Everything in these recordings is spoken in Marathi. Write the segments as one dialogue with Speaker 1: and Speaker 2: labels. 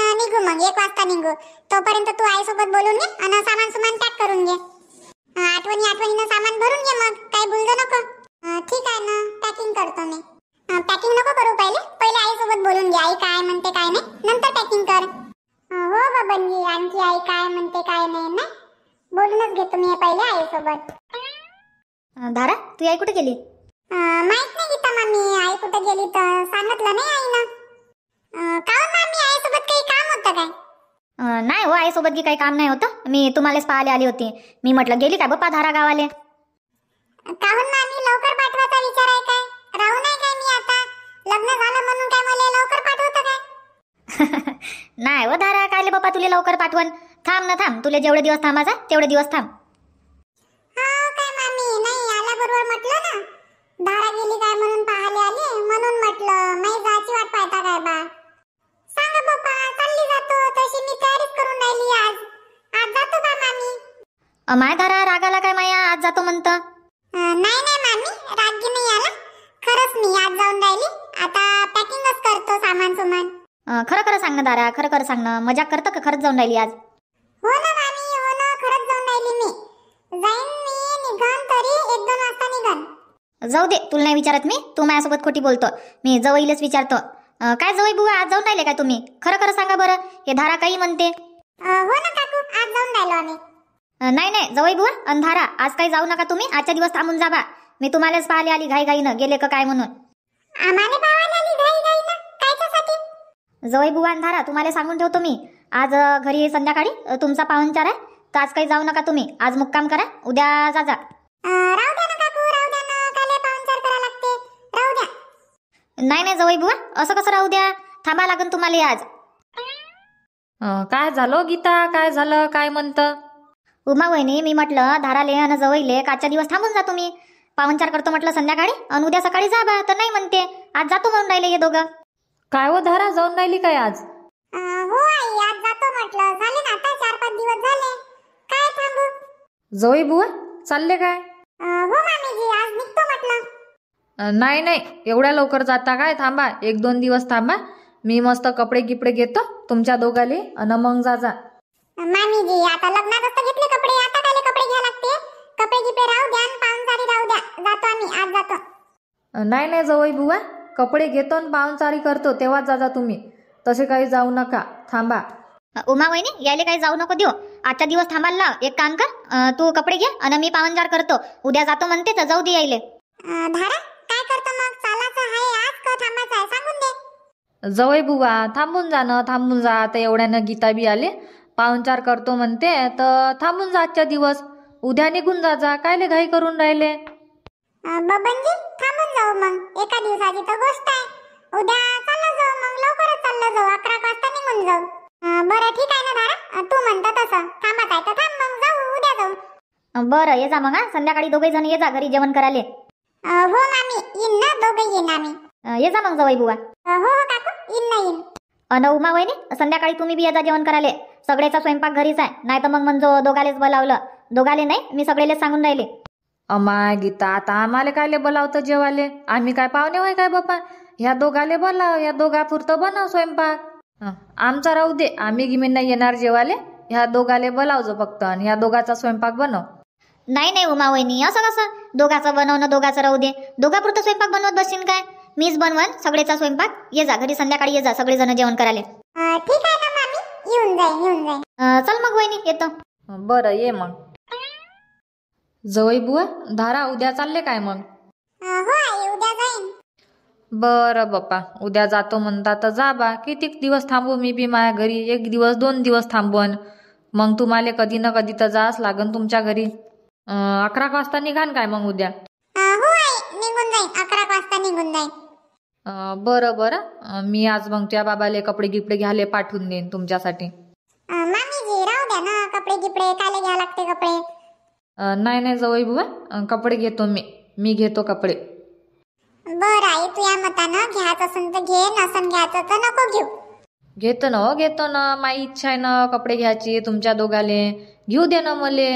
Speaker 1: ना निघू मग एक वाजता निघू तोपर्यंत तू आई सोबत बोलून घे आणि सामान सुमान पॅक करून घे आठवणी आठवणीनं सामान भरून घे मग काय बोलतो नको ठीक आहे ना पॅकिंग करतो मी पॅकिंग नको करू पहिले पहिले आई सोबत बोलून घे आई काय म्हणते काय नाही नंतर पॅकिंग कर हो बाबांजी आणखी आई काय म्हणते काय नाही ना बोलूनच घेतो मी पहिले आई सोबत धारा तू आई कुठे गेली माहित नाही गीता मामी आई कुठे गेली तर सांगितलं नाही आई ना नाही हो आईसोबत की
Speaker 2: काही काम नाही होतं मी तुम्हालाच पाहायला आले होते मी म्हटलं गेली काय बप्पा धारा गावाले
Speaker 1: काहून मामी लवकर पाठवता विचार आहे काय राहू नाही काय मी आता लग्न झालं म्हणून काय
Speaker 2: मला लवकर पाठवतं काय नाही हो धारा कायले बाप्पा तुले लवकर पाठवण थांब ना थांब तुले जेवढे दिवस थांबायचा तेवढे दिवस थांब
Speaker 1: हां हो काय मामी नाही आल्याबरोबर म्हटलं ना धारा गेली काय म्हणून पाहायला आली म्हणून म्हटलं
Speaker 2: माय दारा रागाला काय माया आज जातो म्हणत नाही नाही मामी रागी नाही आला खरंच मी आज जाऊन राहिली आता पॅकिंगच करतो सामान सुमान खरं खरं सांग ना दारा खरं खरं सांग ना मजा करत का खरंच जाऊन राहिली आज हो
Speaker 1: ना मामी हो ना खरंच जाऊन राहिली मी जाईन मी निघन तरी एक दोन वाजता निघन
Speaker 2: जाऊ दे तुला नाही विचारत मी तू माझ्यासोबत खोटी बोलतो मी जवळच विचारतो काय जवळ बुवा आज जाऊन राहिले काय तुम्ही खरं खरं सांगा बरं हे धारा काही म्हणते हो ना काकू आज जाऊन राहिलो आम्ही नाही नाही जवळ बुवा अंधारा आज काही जाऊ नका तुम्ही आजच्या दिवस थांबून जाबा मी तुम्हालाच पाहिले आली घाई घाईनं गेले काय म्हणून जवळ बुवा अंधारा तुम्हाला सांगून ठेवतो मी आज घरी संध्याकाळी तुमचा पाहुणचार आहे तर आज काही जाऊ नका तुम्ही आज मुक्काम करा उद्या जा जा नाही नाही जवळ बुवा असं कसं राहू द्या थांबा लागेल तुम्हाला आज काय झालं गीता काय झालं काय म्हणतं उमा वहिनी मी म्हटलं धाराले आणि जवईले कालच्या दिवस थांबून जातो मी पावनचार करतो म्हटलं संध्याकाळी आणि उद्या सकाळी जा बा तर नाही म्हणते आज जातो म्हणून राहिले हे दोघं
Speaker 3: काय हो धारा जाऊन राहिली काय आज
Speaker 1: हो जातो ना आता चार पाच
Speaker 3: बुवा चालले काय हो आज म्हटलं नाही नाही एवढ्या लवकर जाता काय थांबा एक दोन दिवस थांबा मी मस्त कपडे गिपडे घेतो तुमच्या दोघाले अन मग जा जा मामीजी आता लग्नात
Speaker 1: असता घेतले कपडे आता काय कपडे घ्या लागते कपडे गिपे राहू द्या सारी राहू
Speaker 3: द्या जातो आम्ही आज जातो नाही नाही जवळ बुवा कपडे घेतो आणि पाहुणचारी करतो तेव्हाच जा तुम्ही तसे काही जाऊ नका थांबा उमा वहिनी यायला काही जाऊ नको देऊ
Speaker 2: आजचा दिवस थांबायला लाव एक काम कर तू कपडे घे आणि मी पाहुणचार करतो उद्या जातो म्हणते तर
Speaker 3: जाऊ दे यायले धारा काय करतो मग चालायचं आहे आज का थांबायचं आहे सांगून दे जवळ बुवा थांबून जा ना थांबून जा आता एवढ्यानं गीता बी आले पाहुणचार करतो म्हणते तर थांबून जा दिवस उद्या निघून जा जा कायले घाई करून राहिले अं, बबनजी थांबून जाऊ मग एका दिवसाची तर गोष्ट आहे उद्या चालला
Speaker 1: जाऊ मग लवकरच चालला जाऊ अकरा वाजता निघून जाऊ बरं ठीक आहे ना धारा तू म्हणता
Speaker 2: तसं थांबत आहे तर थांब मग जाऊ उद्या जाऊ बरं ये जा मग हां संध्याकाळी दोघे जण ये जा घरी जेवण करायले हो मामी येईन ना दोघे येईन आम्ही ये जा मग जवळ बुवा हो हो काकू येईन ना येईन अन उमा वहिनी संध्याकाळी तुम्ही बी येजा जेवण कराले सगळ्याचा स्वयंपाक घरीच आहे नाही तर मग म्हणजे दोघालेच बोलावलं दोघाले नाही मी सगळेले सांगून राहिले अमा गीता
Speaker 3: आता आम्हाला कायले बोलावतं जेवाले आम्ही काय पाहुणे होय काय बाप्पा ह्या दोघाले बोलाव या दोघा पुरतं बनव स्वयंपाक आमचा राहू दे आम्ही गिमी नाही येणार जेवाले ह्या दोघाले बोलावजो फक्त आणि ह्या दोघाचा स्वयंपाक बनव नाही नाही उमा वहिनी असं कसं दोघाचं
Speaker 2: बनवणं दोघाचं राहू दे पुरतं स्वयंपाक बनवत बसीन काय मीच बनवन सगळेचा स्वयंपाक ये जा घरी संध्याकाळी ये जा सगळेजण जेवण करायला येऊन चल मग वहिनी
Speaker 3: येतो बरं ये मग जवळ बुवा धारा उद्या चालले काय मग बर बरं बाप्पा उद्या जातो म्हणता तर जा बा किती दिवस थांबू मी बी माया घरी एक दिवस दोन दिवस थांबवन मग तुम्हाला कधी ना कधी तर जास लागन तुमच्या घरी अकरा वाजता निघान काय मग उद्या निघून जाईन अकरा वाजता निघून जाईन बर बर मी आज मग त्या बाबाले कपडे गिपडे घ्यायला पाठवून देईन तुमच्यासाठी मामीजी द्या ना कपडे गिपडे कपडे नाही नाही जवळ बुवा कपडे घेतो मी मी घेतो कपडे बर आई तू या मतानं घ्यायचं असेल तर घे नसन तर नको घेऊ घेतो ना हो, घेतो ना माझी इच्छा आहे ना कपडे घ्यायची तुमच्या दोघाले घेऊ दे ना मले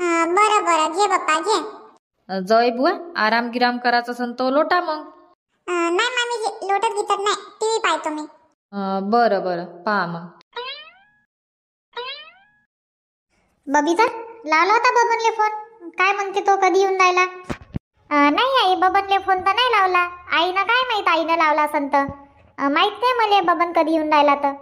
Speaker 3: बरं बर घे बाप्पा घे जवळ बुवा आराम गिराम करायचं असेल तो लोटा मग नाही मामीजी लोटत गीतत नाही टीव्ही पाहतो मी बर बरं बरं पहा मग
Speaker 4: बबीचा लावला होता बबनले फोन काय म्हणते तो कधी येऊन राहिला नाही आई बबनले फोन तर नाही लावला आईनं काय माहीत आईनं लावला संत माहीत नाही मला बबन कधी येऊन राहिला तर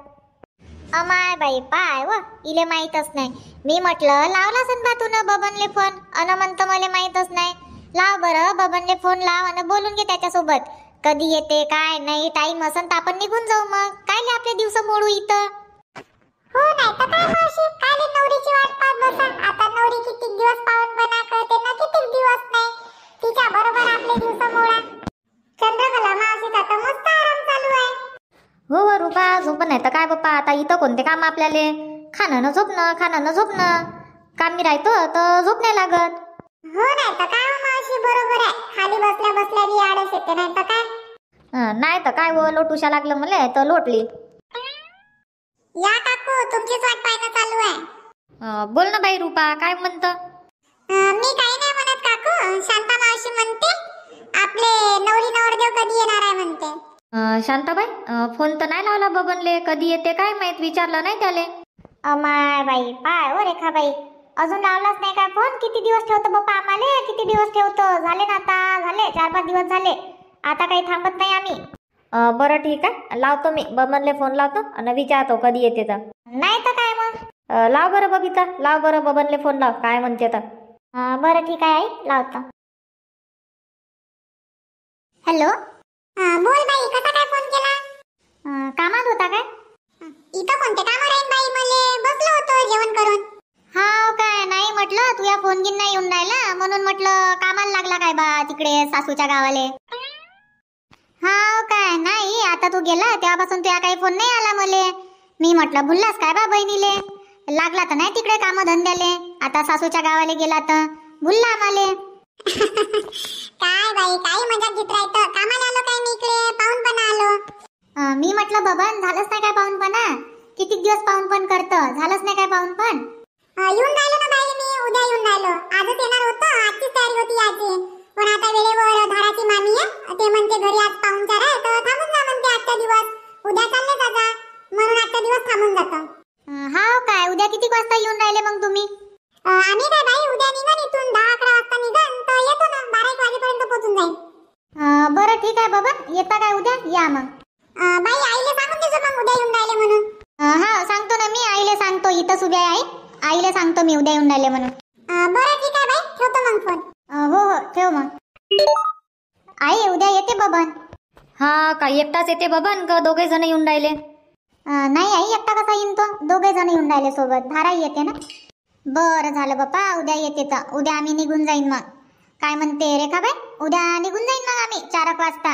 Speaker 4: अमाय बाई पाय व इले माहीतच नाही मी म्हटलं लावला संत बा ना बबनले फोन अन म्हणतं मला माहीतच नाही लाव बरं बबनले फोन लाव आणि बोलून घे त्याच्यासोबत कधी येते काय नाही टाइम असन तर
Speaker 1: आपण निघून जाऊ मग काय नाही आपले दिवस मोडू इथं हो नाही तर काय मावशी काल नवरीची वाट पाहत बसा आता नवरी किती दिवस पाहून बना करते ना किती दिवस नाही तिच्या बरोबर आपले दिवस मोडा चंद्रकला मावशी आता मस्त आराम चालू आहे
Speaker 2: हो हो रुपा झोप नाही तर काय बाप्पा आता इथं कोणते काम आपल्याले खाणं ना झोपणं खाणं ना झोपणं कामी राहतो तर झोप नाही लागत हो नाही तर काय हो मावशी बरोबर आहे खाली बसल्या बसल्या बी येते नाही तर काय नाही तर काय व लोटूशा लागलं मले तर लोटली
Speaker 1: या काकू तुमचीच वाट पाहणं चालू आहे बोल ना बाई रूपा काय म्हणत मी काही नाही म्हणत काकू शांता मावशी म्हणते आपले नवरी नवरदेव कधी येणार आहे म्हणते
Speaker 3: शांताबाई
Speaker 2: फोन तर नाही लावला बबनले कधी येते काय माहित विचारलं नाही त्याले अमाय बाई पाय ओ हो रेखा बाई अजून लावलाच नाही काय फोन किती दिवस ठेवतो बाप्पा आम्हाला किती दिवस ठेवतो
Speaker 4: झाले ना आता झाले चार पाच दिवस झाले आता काही थांबत नाही आम्ही
Speaker 2: बरं ठीक आहे लावतो मी बबनले फोन लावतो आणि विचारतो कधी येते तर नाही तर काय मग लाव बरं बघितलं लाव बरं बबनले फोन लाव काय म्हणते तर बरं ठीक आहे आई लावतो हॅलो बोल बाई कसा काय फोन
Speaker 4: केला कामात होता काय इथं कोणते काम राहील बाई मले बसलो होतो जेवण करून हा हो काय नाही म्हटलं या फोन घेऊन नाही येऊन राहिला म्हणून म्हटलं कामाला लागला काय बा तिकडे सासूच्या गावाले आता तू गेला तेव्हापासून तुया काही फोन नाही आला मले मी म्हटलं भुललास काय बा बहिणीले लागला तर नाही तिकडे काम धंद्याले आता सासूच्या गावाला गेला तर भुलला आम्हाले
Speaker 1: काय बाई काय मजा घेत राहतं कामाला आलो काय मी इकडे पाहून पण आलो मी म्हटलं बबन झालंच नाही काय पाहून पण किती दिवस पाहून पण करत झालंच नाही काय पाहून पण अं, येऊन राहिलो ना बाई मी उद्या येऊन राहिलो आजच येणार होतो आजची तयारी होती याची पण आता वेळेवर धाराची मामी आहे ते म्हणते घरी आज पाहुणचार आहे तर थांबून आजचा दिवस उद्या चालले दादा म्हणून आजचा दिवस थांबून जातो हा हो काय उद्या किती वाजता येऊन राहिले मग तुम्ही आम्ही काय बाई उद्या निघन इथून दहा अकरा वाजता निघन तर येतो ना बारा एक वाजेपर्यंत पोहोचून जाईल बरं ठीक आहे बाबा येता काय उद्या या मग
Speaker 4: बाई आईले सांगून मग उद्या येऊन राहिले म्हणून हा सांगतो ना मी आईले सांगतो इथं उद्या आहे आईले सांगतो मी उद्या येऊन राहिले म्हणून बरं ठीक आहे बाई ठेवतो मग फोन हो हो ठेव मग आई उद्या येते बबन हा का एकटाच येते बबन का दोघे जण येऊन राहिले नाही आई एकटा कसा येईन तो दोघे जण येऊन राहिले सोबत धाराही येते ना बरं झालं बाप्पा उद्या येते तर उद्या आम्ही निघून जाईन मग काय म्हणते
Speaker 2: बाई उद्या निघून जाईन मग आम्ही चार एक वाजता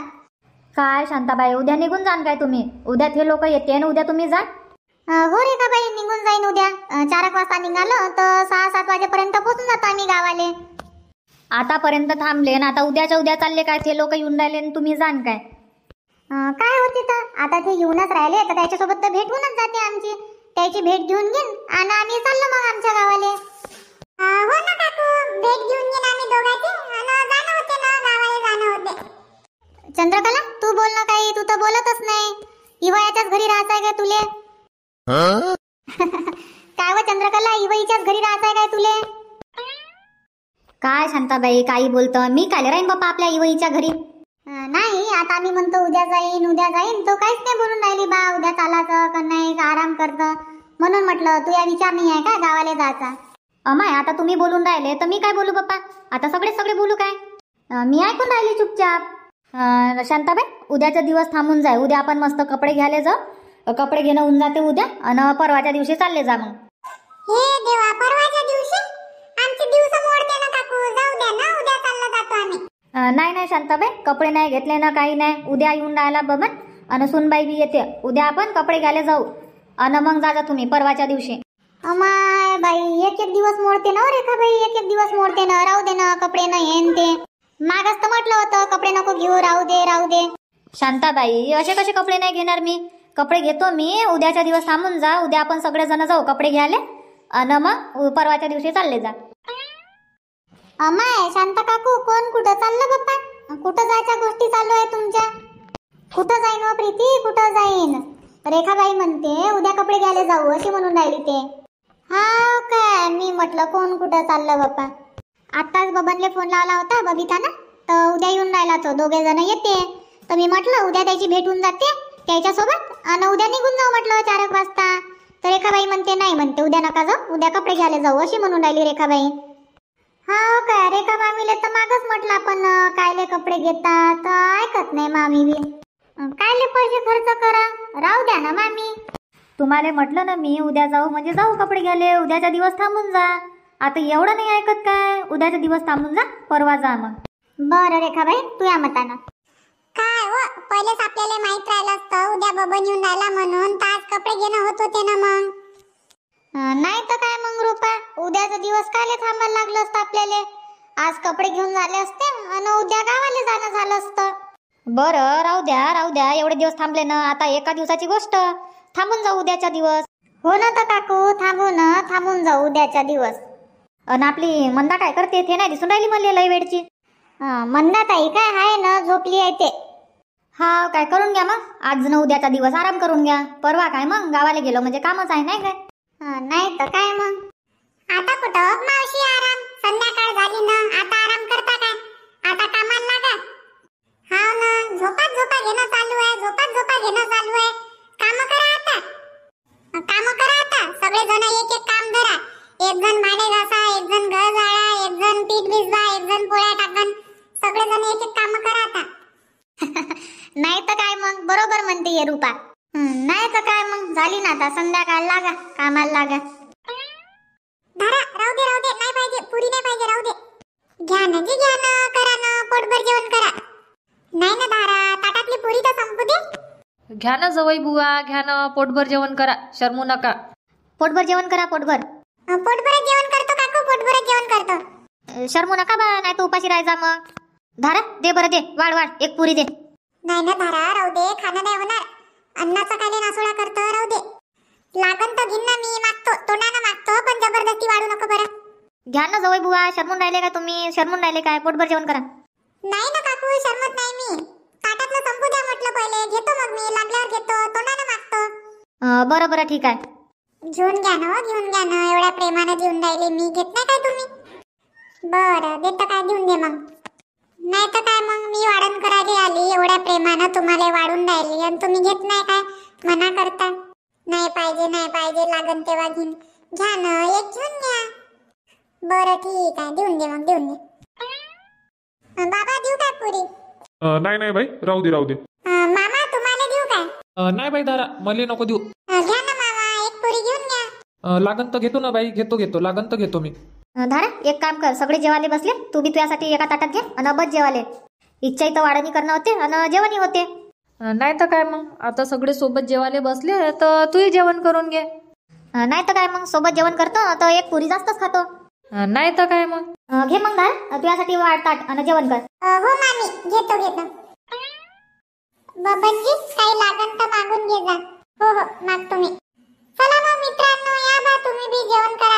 Speaker 2: काय शांताबाई उद्या निघून जाण काय तुम्ही उद्या ते लोक येते आणि उद्या तुम्ही जा हो रेखा बाई निघून जाईन उद्या चार एक वाजता निघालो तर सहा सात वाजेपर्यंत पोहोचून जातो आम्ही गावाले आतापर्यंत थांबले ना आता उद्याच्या उद्या चालले काय ते लोक येऊन राहिले आणि तुम्ही जाण काय काय होते तर
Speaker 4: आता ते येऊनच राहिले तर त्याच्यासोबत तर भेटूनच जाते आमची त्याची भेट घेऊन घेईन आणि आम्ही चाललो मग आमच्या गावाले हो भेट घेऊन चंद्रकला तू बोल ना काही तू तर बोलतच नाही इवयाच्याच घरी राहायचं आहे काय तुले काय व चंद्रकला इवईच्याच घरी राहायचं आहे काय तुले काय शांताबाई काही बोलतं मी काल राहीन बाप्पा आपल्या इवईच्या घरी नाही आता मी म्हणतो उद्या जाईन उद्या जाईन तो काहीच नाही बोलून राहिली बा उद्या चालायचं का नाही आराम करतं म्हणून म्हटलं तू या विचार नाही आहे का
Speaker 2: गावाला जायचा अमाय आता तुम्ही बोलून राहिले तर मी काय बोलू पप्पा आता सगळे सगळे बोलू काय मी ऐकून राहिली चुपचाप शांताबाई उद्याचा दिवस थांबून जाय उद्या आपण मस्त कपडे घ्यायला जाऊ कपडे घेणं होऊन जाते उद्या आणि परवाच्या दिवशी चालले जा मग
Speaker 1: हे देवा
Speaker 2: नाही नाही शांताबाई कपडे नाही घेतले ना काही नाही उद्या येऊन राहिला बबन आणि सुनबाई बी येते उद्या आपण कपडे घ्यायला जाऊ अन मग जा तुम्ही परवाच्या दिवशी अमाय बाई एक एक दिवस मोडते ना हो रेखा बाई एक एक दिवस मोडते ना राहू दे ना कपडे नाही येन ते मागच तर म्हटलं होतं कपडे नको घेऊ राहू दे राहू दे शांताबाई असे कसे कपडे नाही घेणार मी कपडे घेतो मी उद्याच्या दिवस थांबून जा उद्या आपण सगळेजण जाऊ कपडे घ्यायला अन मग परवाच्या दिवशी चालले जा अमाय शांत काकू कोण कुठं
Speaker 4: चाललं पप्पा कुठं जायच्या गोष्टी चालू आहे तुमच्या कुठं जाईन हो प्रीती कुठं जाईन रेखाबाई म्हणते उद्या कपडे घ्यायला जाऊ अशी म्हणून राहिली ते हा काय मी म्हटलं कोण कुठं चाललं बाप्पा आत्ताच बबनले फोन लावला होता बबिता ना तर उद्या येऊन राहिला तो दोघे जण येते तर मी म्हटलं उद्या त्याची भेटून जाते त्याच्यासोबत आणि उद्या निघून जाऊ म्हटलं चार वाजता तर रेखाबाई म्हणते नाही म्हणते उद्या नका जाऊ उद्या कपडे घ्यायला जाऊ अशी म्हणून राहिली रेखाबाई हा काय रेखा मामीले तर मागच म्हटलं आपण कायले कपडे घेतात ऐकत नाही मामी बी कायले पैसे खर्च करा राहू द्या ना मामी
Speaker 2: तुम्हाला म्हटलं ना मी उद्या जाऊ म्हणजे जाऊ कपडे घेले उद्याचा दिवस थांबून जा आता एवढं नाही ऐकत काय उद्याचा दिवस थांबून जा परवा जा मग
Speaker 1: बरं रेखाबाई तू या मताना काय हो पहिलेच आपल्याला माहित राहिलं असतं उद्या बबन येऊन आला म्हणून तर आज कपडे घेणं होत होते ना मग नाही तर काय
Speaker 4: मग रुपा उद्याचा दिवस काले थांबायला लागलं असतं आपल्याला आज कपडे घेऊन झाले असते आणि उद्या गावाला जाणं झालं असतं
Speaker 2: बरं राहू द्या राहू द्या एवढे दिवस थांबले ना आता एका दिवसाची गोष्ट थांबून जाऊ उद्याचा दिवस हो ना तर काकू थांबू ना थांबून जाऊ उद्याचा दिवस अन आपली मंदा काय करते ते नाही दिसून राहिली म्हणले लई वेळची मंदा ताई काय आहे ना झोपली आहे ते हा काय करून घ्या मग आज न उद्याचा दिवस आराम करून घ्या परवा काय मग गावाला गेलो म्हणजे कामच आहे नाही काय नाही तर काय मग
Speaker 1: आता कुठं मावशी आराम संध्याकाळ झाली ना आता आराम करता काय आता कामाला लागा हा ना झोपात झोपा घेणं चालू आहे झोपात झोपा घेणं चालू आहे काम करा आता काम करा आता सगळे जण एक एक काम धरा एक जण भाडे घासा एक जण घर जाळा एक जण पीठ भिजवा एक जण पोळ्या टाकन सगळे जण एक एक काम करा आता नाही तर काय मग बरोबर म्हणते ये रूपा
Speaker 4: नाही तर काय मग झाली ना आता संध्याकाळ लागा कामाला लागा
Speaker 1: धारा राहू दे राहू दे नाही पाहिजे पुरी नाही पाहिजे राहू दे घ्या ना जी घ्या ना करा ना
Speaker 3: पोटभर जेवण करा
Speaker 1: नाही ना धारा ताटातली पुरी तर संपू दे
Speaker 3: घ्या ना जवई बुवा घ्या ना पोटभर जेवण करा शर्मू नका पोटभर जेवण करा पोटभर पोटभर जेवण करतो काकू पोटभर जेवण करतो शरमू शर्मू नका बा नाही तू उपाशी राहायचा मग
Speaker 1: धारा दे बरं दे वाढ वाढ एक पुरी दे नाही ना धारा राहू दे खाणं नाही होणार अन्नाचा काले नासोळा करतो राहू दे लागन तर घेईन मी मागतो ना मागतो पण जबरदस्ती वाढू नको बरं
Speaker 2: घ्या ना जवळ बुवा शर्मून राहिले का तुम्ही शर्मून राहिले काय पोटभर जेवण करा
Speaker 1: नाही ना काकू शर्मत नाही मी ताटातलं संपू द्या म्हटलं पहिले घेतो मग मी लागल्यावर घेतो तोंडानं
Speaker 2: मागतो बरं बरं ठीक आहे
Speaker 1: घेऊन घ्या ना हो, घेऊन घ्या ना एवढ्या प्रेमानं देऊन राहिले मी घेत नाही काय तुम्ही बरं देत काय देऊन दे मग नाही तर काय मग मी वाढण करायला आली एवढ्या प्रेमानं तुम्हाला वाढून राहिली आणि तुम्ही घेत नाही काय मना करता नाही पाहिजे नाही पाहिजे लागन तेव्हा घेईन घ्या ना एक घेऊन घ्या बरं ठीक आहे देऊन दे मग देऊन दे बाबा देऊ काय पुरी
Speaker 3: नाही नाही बाई राहू दे राहू दे
Speaker 1: मामा तुम्हाला देऊ काय
Speaker 3: नाही बाई दारा मला नको देऊ
Speaker 1: अं, घ्या ना मामा एक पुरी घेऊन घ्या
Speaker 3: अं, लागन तर घेतो ना बाई घेतो घेतो लागन तर घेतो मी
Speaker 2: धाडा एक काम कर सगळे जेवाले बसले तू बी तुझ्यासाठी एका ताटात घे आणि बस जेवाले इच्छा इथं वाढणी करणं होते आणि जेवणही होते नाही तर काय मग आता सगळे सोबत जेवाले बसले तर तूही जेवण करून घे नाही तर काय मग सोबत जेवण करतो तर एक पुरी जास्तच खातो नाही तर काय मग घे मग धार तुझ्यासाठी वाढ ताट आणि जेवण कर
Speaker 1: हो मामी घेतो घेतो बबनजी काही लागन तर मागून घे जा हो हो मागतो मी चला मग मित्रांनो या बा तुम्ही बी जेवण करा